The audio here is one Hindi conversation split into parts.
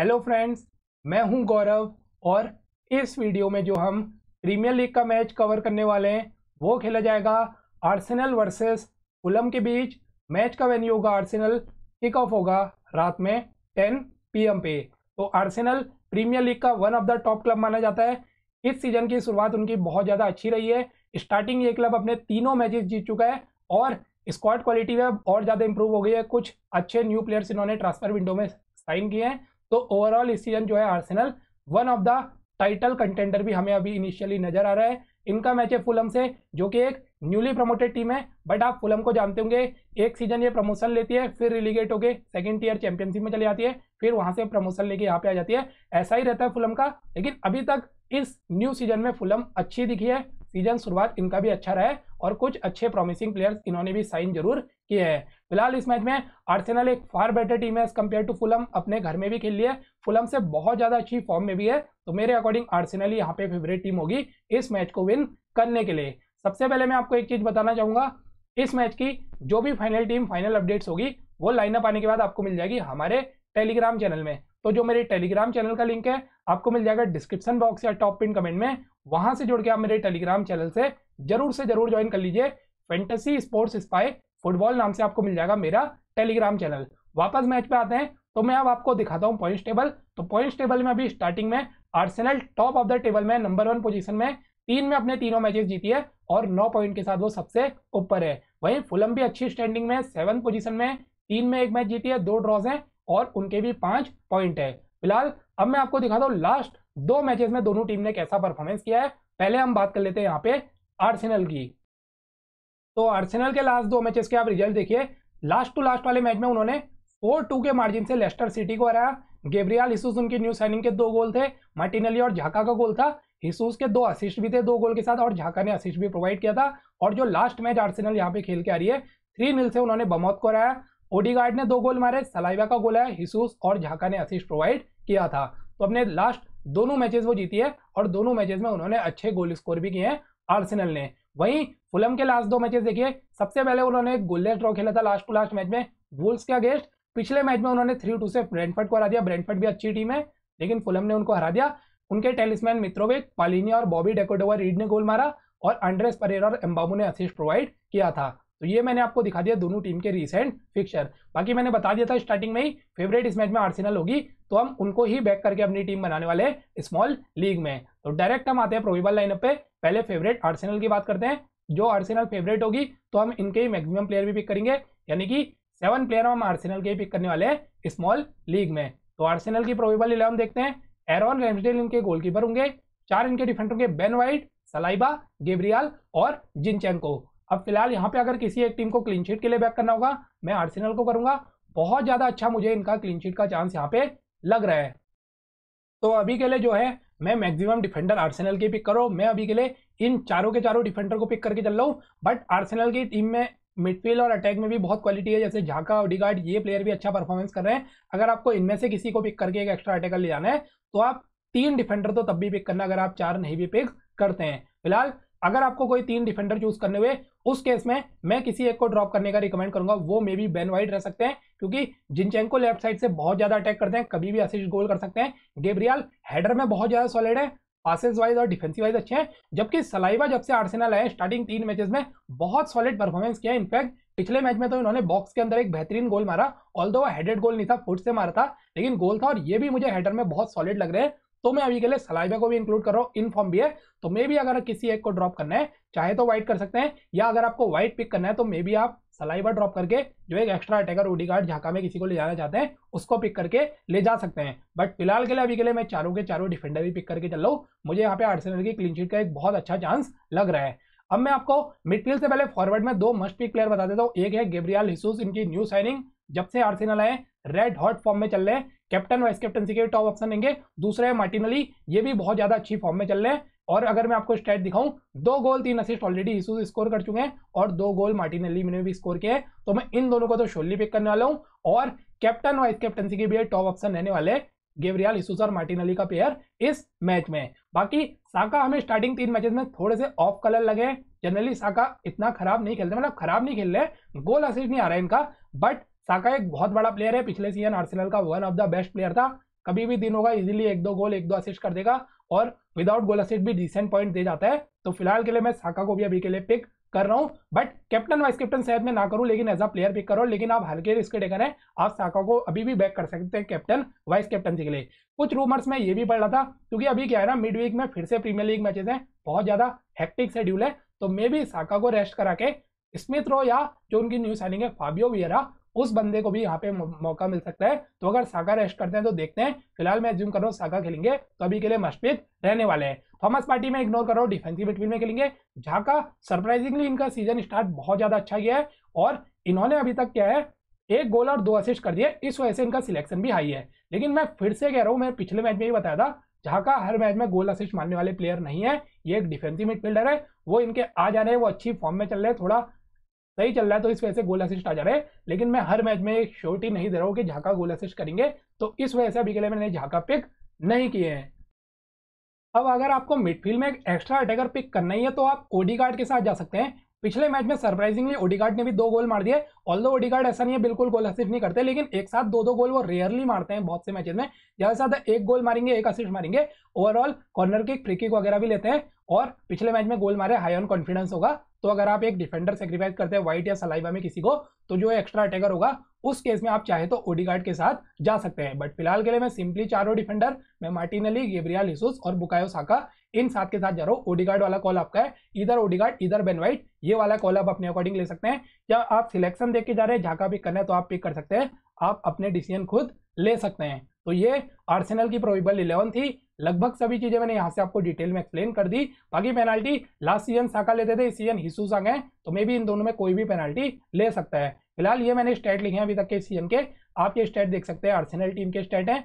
हेलो फ्रेंड्स मैं हूं गौरव और इस वीडियो में जो हम प्रीमियर लीग का मैच कवर करने वाले हैं वो खेला जाएगा आर्सेनल वर्सेस उलम के बीच मैच का वेन्यू होगा आर्सेनल किक ऑफ होगा रात में 10 पीएम पे तो आर्सेनल प्रीमियर लीग का one of the top club माना जाता है इस सीजन की शुरुआत उनकी बहुत ज़्यादा अच्छी रही है स्टार्टिंग ये क्लब अपने तीनों मैचेस जीत चुका है और स्क्वाड क्वालिटी में और ज़्यादा इंप्रूव हो गई है कुछ अच्छे न्यू प्लेयर्स इन्होंने ट्रांसफर विंडो में साइन किए हैं तो ओवरऑल इस सीजन जो है Arsenal one of the title contender भी हमें अभी इनिशियली नजर आ रहा है इनका मैच है फुलम से जो कि एक न्यूली प्रमोटेड टीम है बट आप फुलम को जानते होंगे एक सीजन ये प्रमोशन लेती है फिर रिलीगेट होके सेकेंड ईयर चैंपियनशिप में चली जाती है फिर वहां से प्रमोशन लेके यहाँ पे आ जाती है ऐसा ही रहता है फुलम का लेकिन अभी तक इस न्यू सीजन में फुलम अच्छी दिखी है सीजन शुरुआत इनका भी अच्छा रहा है और कुछ अच्छे प्रॉमिसिंग प्लेयर्स इन्होंने भी साइन जरूर किए हैं फिलहाल इस मैच में आर्सेनल एक फार बेटर टीम है एज कम्पेयर टू फुलम अपने घर में भी खेल लिया है फुलम से बहुत ज़्यादा अच्छी फॉर्म में भी है तो मेरे अकॉर्डिंग आर्सेनल ही यहाँ पे फेवरेट टीम होगी इस मैच को विन करने के लिए सबसे पहले मैं आपको एक चीज़ बताना चाहूंगा इस मैच की जो भी फाइनल टीम फाइनल अपडेट्स होगी वो लाइनअप आने के बाद आपको मिल जाएगी हमारे टेलीग्राम चैनल में तो जो मेरे टेलीग्राम चैनल का लिंक है आपको मिल जाएगा डिस्क्रिप्शन बॉक्स या टॉप पिन कमेंट में वहां से जुड़ के आप मेरे टेलीग्राम चैनल से जरूर से जरूर ज्वाइन कर लीजिए फेंटेसी स्पोर्ट्स स्पाई फुटबॉल नाम से आपको मिल जाएगा मेरा टेलीग्राम चैनल वापस मैच पे आते हैं तो मैं अब आपको दिखाता हूँ पॉइंट्स टेबल तो पॉइंट्स टेबल में अभी स्टार्टिंग में Arsenal top of the table में नंबर वन पोजीशन में तीन में अपने तीनों मैचेस जीती है और नौ पॉइंट के साथ वो सबसे ऊपर है वहीं फुलम भी अच्छी स्टैंडिंग में सेवन पोजीशन में तीन में एक मैच जीती है दो ड्रॉज हैं और उनके भी पांच पॉइंट है फिलहाल अब मैं आपको दिखाता हूँ लास्ट दो मैचेस में दोनों टीम ने कैसा परफॉर्मेंस किया है पहले हम बात कर लेते हैं यहाँ पे आर्सेनल की तो अर्सेनल के लास्ट दो मैचेस के आप रिजल्ट देखिए लास्ट टू लास्ट वाले मैच में उन्होंने फोर टू के मार्जिन से लेस्टर सिटी को हराया गेब्रियाल हिसूस उनके न्यू साइनिंग के दो गोल थे मार्टिनली और झाका का गोल था हिसूस के दो असिस्ट भी थे दो गोल के साथ और झाका ने असिस्ट भी प्रोवाइड किया था और जो लास्ट मैच आर्सेनल यहाँ पे खेल के आ रही है थ्री नील से उन्होंने बमौत को हराया ओडीगार्ड ने दो गोल मारे सलाइवा का गोल आया हिसूस और झाका ने असिस्ट प्रोवाइड किया था तो अपने लास्ट दोनों मैचेस वो जीती है और दोनों मैचेस में उन्होंने अच्छे गोल स्कोर भी किए हैं आर्सेनल ने वहीं फुलम के लास्ट दो मैचेस देखिए सबसे पहले उन्होंने गोल्डन ड्रॉ खेला था लास्ट टू लास्ट मैच में वुल्स के अगेंस्ट पिछले मैच में उन्होंने थ्री टू से ब्रेंटफर्ड को हरा दिया ब्रेंटफर्ड भी अच्छी टीम है लेकिन फुलम ने उनको हरा दिया उनके टेलिसमैन मित्रोविक पालिनिया और बॉबी डेकोडोवर रीड ने गोल मारा और अंड्रेस परेरा और एम्बामू ने असिस्ट प्रोवाइड किया था तो ये मैंने आपको दिखा दिया दोनों टीम के रिसेंट फिक्चर बाकी मैंने बता दिया था स्टार्टिंग में ही फेवरेट इस मैच में आर्सेनल होगी तो हम उनको ही बैक करके अपनी टीम बनाने वाले स्मॉल लीग में तो डायरेक्ट हम आते हैं प्रोविबल लाइनअप पे पहले फेवरेट आर्सेनल की बात करते हैं जो आर्सेनल फेवरेट होगी तो हम इनके ही मैक्सिमम प्लेयर भी पिक करेंगे यानी कि सेवन प्लेयर हम आर्सेनल के ही पिक करने वाले हैं स्मॉल लीग में तो आर्सेनल की प्रोविबल इलेवन देखते हैं एरॉन रेमसडेल इनके गोलकीपर होंगे चार इनके डिफेंडर होंगे बेन वाइट सलाइबा गेब्रियाल और जिनचैंको अब फिलहाल यहाँ पे अगर किसी एक टीम को क्लीन शीट के लिए बैक करना होगा मैं आर्सेनल को करूंगा बहुत ज़्यादा अच्छा मुझे इनका क्लीन शीट का चांस यहाँ पे लग रहा है तो अभी के लिए जो है मैं मैक्सिमम डिफेंडर आर्सेनल के पिक करो मैं अभी के लिए इन चारों के चारों डिफेंडर को पिक करके चल रहा हूँ बट आर्सेनल की टीम में मिडफील्ड और अटैक में भी बहुत क्वालिटी है जैसे झाका ओडिगार्ड ये प्लेयर भी अच्छा परफॉर्मेंस कर रहे हैं अगर आपको इनमें से किसी को पिक करके एक एक्स्ट्रा अटैकर ले जाना है तो आप तीन डिफेंडर तो तब भी पिक करना अगर आप चार नहीं भी पिक करते हैं फिलहाल अगर आपको कोई तीन डिफेंडर चूज करने हुए उस केस में मैं किसी एक को ड्रॉप करने का रिकमेंड करूंगा वो मे बी बेन वाइट रह सकते हैं क्योंकि को लेफ्ट साइड से बहुत ज्यादा अटैक करते हैं कभी भी असिस्ट गोल कर सकते हैं गेब्रियल हेडर में बहुत ज्यादा सॉलिड है पासेज वाइज और डिफेंसिव वाइज अच्छे हैं जबकि सलाइवा जब से आर्सेनल आए स्टार्टिंग तीन मैचेस में बहुत सॉलिड परफॉर्मेंस किया इनफैक्ट पिछले मैच में तो इन्होंने बॉक्स के अंदर एक बेहतरीन गोल मारा ऑल दो हेडेड गोल नहीं था फुट से मारा था लेकिन गोल था और ये भी मुझे हेडर में बहुत सॉलिड लग रहे हैं तो मैं अभी के लिए सलाइवा को भी इंक्लूड कर रहा हूँ इनफॉर्म भी है तो मे भी अगर किसी एक को ड्रॉप करना है चाहे तो व्हाइट कर सकते हैं या अगर आपको व्हाइट पिक करना है तो मे भी आप सलाइवा ड्रॉप करके जो एक एक्स्ट्रा अटैकर ओडी कार्ड झाका में किसी को ले जाना चाहते हैं उसको पिक करके ले जा सकते हैं बट फिलहाल के लिए अभी के लिए मैं चारों के चारों डिफेंडर भी पिक करके चल रहा हूँ मुझे यहाँ पे आर्सेनल की क्लीनशीट का एक बहुत अच्छा चांस लग रहा है अब मैं आपको मिडफील्ड से पहले फॉरवर्ड में दो मस्ट पिक प्लेयर बता देता हूँ एक है गेब्रियल हिसूस इनकी न्यू साइनिंग जब से आर्सेनल आए रेड हॉट फॉर्म में चल रहे हैं कैप्टन वाइस कैप्टनसी के टॉप ऑप्शन लेंगे दूसरे है मार्टिनली ये भी बहुत ज्यादा अच्छी फॉर्म में चल रहे हैं और अगर मैं आपको स्टेट दिखाऊं दो गोल तीन असिस्ट ऑलरेडी इसूज स्कोर कर चुके हैं और दो गोल मार्टिनली ने भी स्कोर किए हैं तो मैं इन दोनों को तो शोली पिक करने वाला हूँ और कैप्टन वाइस कैप्टनसी के भी टॉप ऑप्शन रहने वाले गेवरियाल इसूस और मार्टिनली का पेयर इस मैच में बाकी साका हमें स्टार्टिंग तीन मैचेस में थोड़े से ऑफ कलर लगे जनरली साका इतना खराब नहीं खेलते मतलब खराब नहीं खेल रहे गोल असिस्ट नहीं आ रहा है इनका बट साका एक बहुत बड़ा प्लेयर है पिछले सीजन आर्सेनल का one of the best player था कभी भी दिन होगा इजीली एक दो गोल एक दो असिस्ट कर देगा और विदाउट गोल असिस्ट भी डिसेंट पॉइंट दे जाता है तो फिलहाल के लिए मैं साका को भी अभी के लिए पिक कर रहा हूँ बट कैप्टन वाइस कैप्टन शायद मैं ना करूँ लेकिन एज अ प्लेयर पिक करो लेकिन आप हल्के रिस्क टेकर है आप साका को अभी भी बैक कर सकते हैं कैप्टन वाइस कैप्टन के लिए कुछ रूमर्स में ये भी पढ़ रहा था क्योंकि अभी क्या है ना मिड वीक में फिर से प्रीमियर लीग मैचेस हैं बहुत ज्यादा हैक्टिक शेड्यूल है तो मे भी साका को रेस्ट करा के स्मिथ रो या जो उनकी न्यू साइनिंग है फाबियो वियरा उस बंदे को भी यहाँ पे मौका मिल सकता है तो अगर सागा रेस्ट करते हैं तो देखते हैं फिलहाल मैं जूम कर रहा हूँ सागा खेलेंगे तो अभी के लिए मशफिक रहने वाले हैं थॉमस पार्टी में इग्नोर करो डिफेंसिव बिटवीन में खेलेंगे झाका सरप्राइजिंगली इनका सीजन स्टार्ट बहुत ज्यादा अच्छा गया है और इन्होंने अभी तक क्या है एक गोल और दो असिस्ट कर दिए इस वजह से इनका सिलेक्शन भी हाई है लेकिन मैं फिर से कह रहा हूँ मैं पिछले मैच में ही बताया था झाका हर मैच में गोल असिस्ट मारने वाले प्लेयर नहीं है ये एक डिफेंसिव मिडफील्डर है वो इनके आ जा रहे हैं वो अच्छी फॉर्म में चल रहे हैं थोड़ा सही चल रहा है तो इस वजह से गोल असिस्ट आ जा रहे हैं लेकिन मैं हर मैच में श्योरिटी नहीं दे रहा हूँ कि झाका गोल असिस्ट करेंगे तो इस वजह से अभी के लिए मैंने झाका पिक नहीं किए हैं अब अगर आपको मिडफील्ड में एक एक्स्ट्रा अटैकर पिक करना ही है तो आप ओडीगार्ड के साथ जा सकते हैं पिछले मैच में सरप्राइजिंगली ओडीगार्ड ने भी दो गोल मार दिए ऑल दो ओडीगार्ड ऐसा नहीं है बिल्कुल गोल असिस्ट नहीं करते लेकिन एक साथ दो दो गोल वो रेयरली मारते हैं बहुत से मैचेज में ज़्यादा से ज़्यादा एक गोल मारेंगे एक असिस्ट मारेंगे ओवरऑल कॉर्नर के फ्री वगैरह भी लेते हैं और पिछले मैच में गोल मारे हाई ऑन कॉन्फिडेंस होगा तो अगर आप एक डिफेंडर सेक्रीफाइस करते हैं व्हाइट या सलाइवा में किसी को तो जो एक्स्ट्रा अटैकर होगा उस केस में आप चाहे तो ओडी गार्ड के साथ जा सकते हैं बट फिलहाल के लिए मैं सिंपली चारों डिफेंडर मैं मार्टिनली गेब्रियाल हिसूस और बुकायो साका इन सात के साथ जा रहा हूँ ओडीगार्ड वाला कॉल आपका है इधर गार्ड इधर बेन व्हाइट ये वाला कॉल आप अपने अकॉर्डिंग ले सकते हैं या आप सिलेक्शन देख के जा रहे हैं झाका पिक करना है तो आप पिक कर सकते हैं आप अपने डिसीजन खुद ले सकते हैं तो ये आर्सेनल की प्रोबेबल इलेवन थी लगभग सभी चीजें मैंने यहाँ से आपको डिटेल में एक्सप्लेन कर दी बाकी पेनाल्टी लास्ट सीजन साका लेते थे इस सीजन हिस्सू संग है तो मे भी इन दोनों में कोई भी पेनाल्टी ले सकता है फिलहाल ये मैंने स्टेट लिखे हैं अभी तक के सीजन के आप ये स्टेट देख सकते हैं आर्सेनल टीम के स्टेट है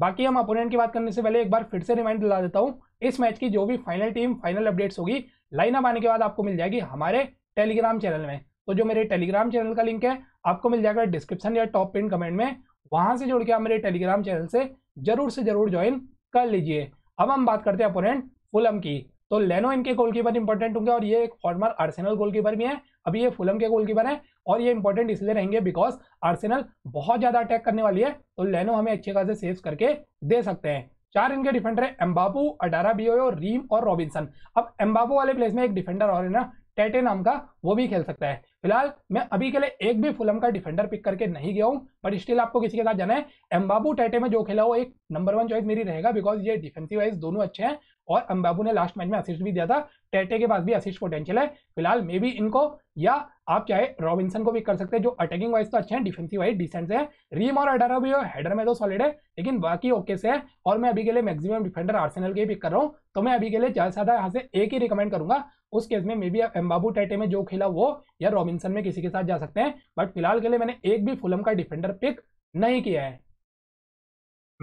बाकी हम अपोनेंट की बात करने से पहले एक बार फिर से रिमाइंड दिला देता हूँ इस मैच की जो भी फाइनल टीम फाइनल अपडेट्स होगी लाइनअप आने के बाद आपको मिल जाएगी हमारे टेलीग्राम चैनल में तो जो मेरे टेलीग्राम चैनल का लिंक है आपको मिल जाएगा डिस्क्रिप्शन या टॉप पिन कमेंट में वहां से जुड़ के आप मेरे टेलीग्राम चैनल से जरूर से जरूर ज्वाइन कर लीजिए अब हम बात करते हैं अपोनेंट फुलम की तो लेनो इनके गोलकीपर इंपॉर्टेंट होंगे और ये एक फॉर्मर आर्सेनल गोलकीपर भी है अभी ये फुलम के गोलकीपर है और ये इंपॉर्टेंट इसलिए रहेंगे बिकॉज आर्सेनल बहुत ज्यादा अटैक करने वाली है तो लेनो हमें अच्छे खासे सेव करके दे सकते हैं चार इनके डिफेंडर है एम्बाबू अडारा बीओ रीम और रॉबिन्सन अब एम्बाबू वाले प्लेस में एक डिफेंडर और है ना टेटे नाम का वो भी खेल सकता है फिलहाल मैं अभी के लिए एक भी फुलम का डिफेंडर पिक करके नहीं गया हूं बट स्टिल आपको किसी के साथ जाना है एम्बाबू टेटे में जो खेला वो एक नंबर वन चॉइस मेरी रहेगा बिकॉज ये डिफेंसिव वाइज दोनों अच्छे हैं और अम्बाबू ने लास्ट मैच में असिस्ट भी दिया था टेटे के पास भी असिस्ट पोटेंशियल है फिलहाल मे बी इनको या आप चाहे रॉबिनसन को भी कर सकते हैं जो अटैकिंग वाइज तो अच्छे हैं डिफेंसिव वाइज डिसेंट हैं रीम और अडर भी हेडर में तो सॉलिड है लेकिन बाकी ओके से है और मैं अभी के लिए मैक्सिमम डिफेंडर आर्सेनल के पिक कर रहा हूँ तो मैं अभी के लिए ज्यादा से ज्यादा यहाँ से एक ही रिकमेंड करूंगा उस केस में मे बी एम्बाबू टेटे में जो खेला वो या रॉबिनसन में किसी के साथ जा सकते हैं बट फिलहाल के लिए मैंने एक भी फुलम का डिफेंडर पिक नहीं किया है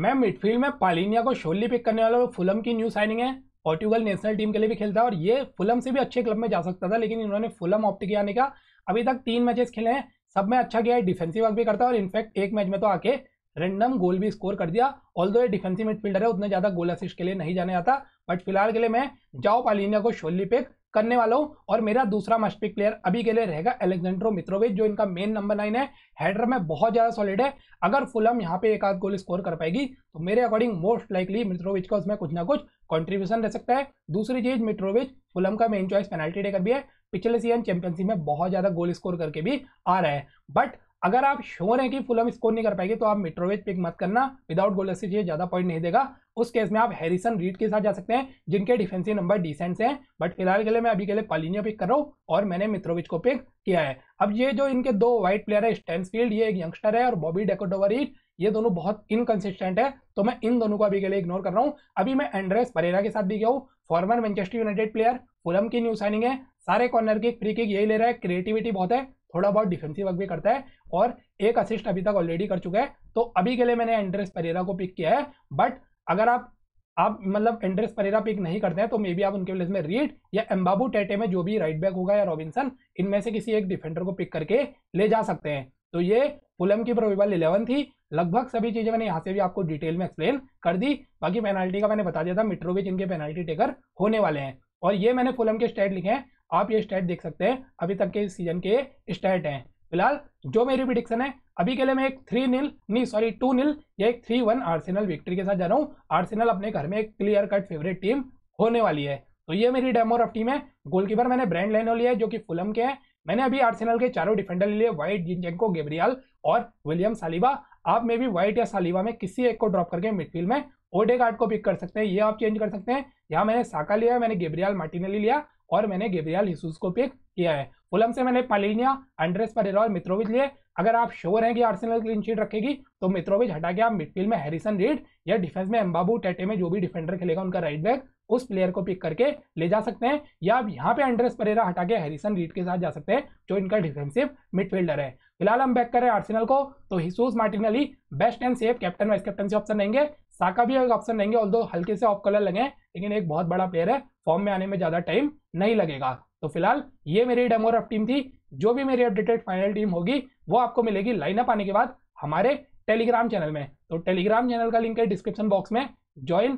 मैं मिडफील्ड में पालिनिया को शोली पिक करने वाला फुलम की न्यू साइनिंग है पोर्टुगल नेशनल टीम के लिए भी खेलता है और ये फुलम से भी अच्छे क्लब में जा सकता था लेकिन इन्होंने फुलम ऑप्ट किया आने का अभी तक तीन मैचेस खेले हैं सब में अच्छा किया है डिफेंसिव वर्क भी करता है और इनफैक्ट एक मैच में तो आके रेंडम गोल भी स्कोर कर दिया ऑल दो ये डिफेंसिव मिडफील्डर है उतने ज़्यादा गोल असिस्ट के लिए नहीं जाने आता बट फिलहाल के लिए मैं जाओ पालिनिया को शोली पिक करने वाला हूँ और मेरा दूसरा मस्पिक प्लेयर अभी के लिए रहेगा एलेक्जेंड्रो मित्रोविच जो इनका मेन नंबर नाइन है हेडर में बहुत ज़्यादा सॉलिड है अगर फुलम यहाँ पे एक आध गोल स्कोर कर पाएगी तो मेरे अकॉर्डिंग मोस्ट लाइकली मित्रोविच का उसमें कुछ ना कुछ कॉन्ट्रीब्यूशन रह सकता है दूसरी चीज़ मित्रोविच फुलम का मेन चॉइस पेनल्टी कर भी है पिछले सीजन चैंपियनशिप में बहुत ज़्यादा गोल स्कोर करके भी आ रहा है बट अगर आप श्योर हैं कि फुलम स्कोर नहीं कर पाएगी तो आप मिट्रोवेज पिक मत करना विदाउट गोल से ये ज़्यादा पॉइंट नहीं देगा उस केस में आप हैरिसन रीड के साथ जा सकते हैं जिनके डिफेंसिव नंबर डिसेंट हैं बट फिलहाल के लिए मैं अभी के लिए पालिनियो पिक कर रहा हूँ और मैंने मित्रोविच को पिक किया है अब ये जो इनके दो व्हाइट प्लेयर है स्टेंसफील्ड ये एक यंगस्टर है और बॉबी डेकोटोवरीट ये दोनों बहुत इनकंसिस्टेंट है तो मैं इन दोनों को अभी के लिए इग्नोर कर रहा हूँ अभी मैं एंड्रेस परेरा के साथ भी गया हूँ former Manchester United player Fulham की न्यू साइनिंग है सारे कॉर्नर की फ्री किक यही ले रहा है क्रिएटिविटी बहुत है थोड़ा बहुत डिफेंसिव वर्क भी करता है और एक असिस्ट अभी तक ऑलरेडी कर चुका है तो अभी के लिए मैंने एंड्रेस परेरा को पिक किया है बट अगर आप आप मतलब एंड्रेस परेरा पिक नहीं करते हैं तो मे बी आप उनके प्लेस में रीड या एम्बाबू टेटे में जो भी राइट बैक होगा या रॉबिन्सन इनमें से किसी एक डिफेंडर को पिक करके ले जा सकते हैं तो ये फुलम की प्रोबेबल इलेवन थी लगभग सभी चीजें मैंने यहाँ से भी आपको डिटेल में एक्सप्लेन कर दी बाकी पेनाल्टी का मैंने बता दिया था मिट्रो भी जिनके पेनाल्टी टेकर होने वाले हैं और ये मैंने फुलम के स्टेट लिखे हैं आप ये स्टेट देख सकते हैं अभी तक के इस सीजन के स्टेट हैं फिलहाल जो मेरी प्रिडिक्शन है अभी के लिए मैं एक थ्री नील नहीं सॉरी टू नील या एक थ्री वन आर्सेनल विक्ट्री के साथ जा रहा हूँ आर्सेनल अपने घर में एक क्लियर कट फेवरेट टीम होने वाली है तो ये मेरी डेमो रफ टीम है गोलकीपर मैंने ब्रांड लेनो लिया है जो कि फुलम के हैं मैंने अभी आर्सेनल के चारों डिफेंडर लिए वाइट जिनको गेब्रियाल और विलियम सालिबा आप में भी व्हाइट या सालिबा में किसी एक को ड्रॉप करके मिडफील्ड में ओडेगार्ड को पिक कर सकते हैं ये आप चेंज कर सकते हैं यहाँ मैंने साका लिया मैंने गेब्रियाल मार्टिनेली लिया और मैंने गेब्रियाल हिसूस को पिक किया है फुलम से मैंने पालिनिया एंड्रेस परेरा और मित्रोविच लिए अगर आप श्योर हैं कि आर्सेनल क्लीन शीट रखेगी तो मित्रोविज हटा के आप मिडफील्ड में हैरिसन रीड या डिफेंस में एम्बाबू टेटे में जो भी डिफेंडर खेलेगा उनका राइट बैक उस प्लेयर को पिक करके ले जा सकते हैं या आप यहाँ पे एंड्रेस परेरा हटा के हैरिसन रीड के साथ जा सकते हैं जो इनका डिफेंसिव मिडफील्डर है फिलहाल हम बैक करें आर्सेनल को तो Jesus Martinelli best and safe captain vice captain से ऑप्शन रहेंगे साका भी एक ऑप्शन रहेंगे ऑल हल्के से ऑफ कलर लगे लेकिन एक बहुत बड़ा प्लेयर है फॉर्म में आने में ज़्यादा टाइम नहीं लगेगा तो फिलहाल ये मेरी डेमो रफ टीम थी जो भी मेरी अपडेटेड फाइनल टीम होगी वो आपको मिलेगी लाइनअप आने के बाद हमारे टेलीग्राम चैनल में तो टेलीग्राम चैनल का लिंक है डिस्क्रिप्शन बॉक्स में ज्वाइन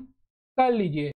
कर लीजिए